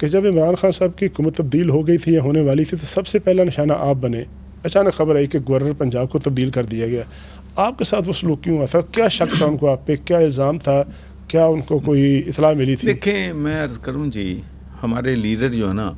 कि जब इमरान खान साहब की हुकूमत तब्दील हो गई थी या होने वाली थी तो सबसे पहला निशाना आप बने अचानक खबर आई कि गवर्नर पंजाब को तब्दील कर दिया गया आपके साथ वो सलूक क्यों हुआ था क्या शक था उनको आप पे क्या इल्ज़ाम था क्या उनको कोई इतला मिली थी देखें मैं अर्ज़ करूँ जी हमारे लीडर जो है ना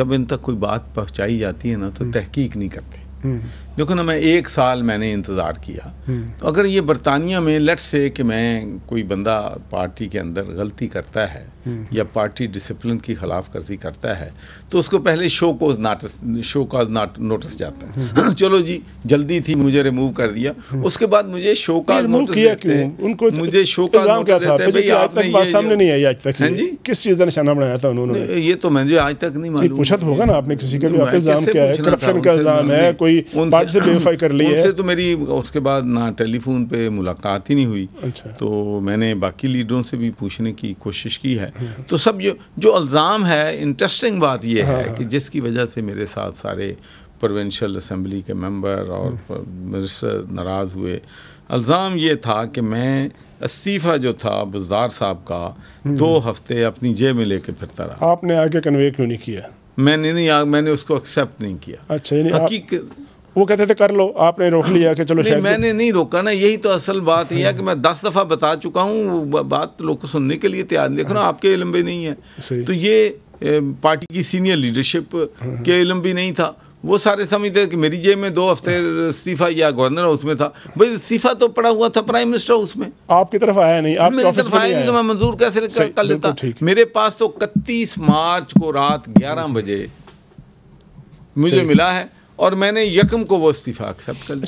जब इन तक कोई बात पहुँचाई जाती है ना तो हम्म। तहकीक नहीं करते हम्म। देखो ना मैं एक साल मैंने इंतज़ार किया हम्म। तो अगर ये बरतानिया में लट से कि मैं कोई बंदा पार्टी के अंदर गलती करता है हम्म। या पार्टी डिसिप्लिन की खिलाफ करती करता है तो उसको पहले शो को नाटस शो का नाट नोटिस जाता है हम्म। चलो जी जल्दी थी मुझे रिमूव कर दिया उसके बाद मुझे शो का नोटिस देते हैं उनको मुझे शो काज नोटिस सामने नहीं आई आज तक हां जी किस चीज का निशाना बनाया था उन्होंने ये तो मुझे आज तक नहीं मालूम पूछा तो होगा ना आपने किसी का आज से वेरीफाई कर ली है उनसे तो मेरी उसके बाद ना टेलीफोन पे मुलाकात ही नहीं हुई अच्छा। तो मैंने बाकी लीडरों से भी पूछने की कोशिश की है हम्म। तो सब जो जो अल्ज़ाम है इंटरेस्टिंग बात यह हाँ, है हाँ। कि जिसकी वजह से मेरे साथ सारे प्रोविंशल असम्बली के मेंबर और मिनिस्टर हम्म। नाराज़ हुए अल्ज़ाम ये था कि मैं इस्तीफ़ा जो था बुजदार साहब का हम्म। दो हफ्ते अपनी जेब में लेके फिरता रहा आपने आगे कन्वे क्यों नहीं किया मैंने नहीं आ, मैंने उसको एक्सेप्ट नहीं किया अच्छा हकीकत वो कहते थे कर लो आपने रोक लिया कि चलो नहीं, मैंने नहीं रोका ना यही तो असल बात ही है कि मैं दस दफ़ा बता चुका हूँ बात लोग को सुनने के लिए तैयार देखो ना हाँ। आपके इलम भी नहीं है तो ये पार्टी की सीनियर लीडरशिप के हाँ। इलम भी नहीं था वो सारे समझते कि मेरी जेब में दो हफ्ते हाँ। इस्तीफा या गवर्नर हाउस में था भाई इस्तीफा तो पड़ा हुआ था प्राइम मिनिस्टर हाउस में आपकी तरफ आया नहीं आप मेरी तरफ आया नहीं तो मैं मंजूर कैसे कर लेता मेरे पास तो इकतीस मार्च को रात ग्यारह बजे मुझे मिला है और मैंने यकम को वो इस्तीफ़ा एक्सेप्ट कर लिया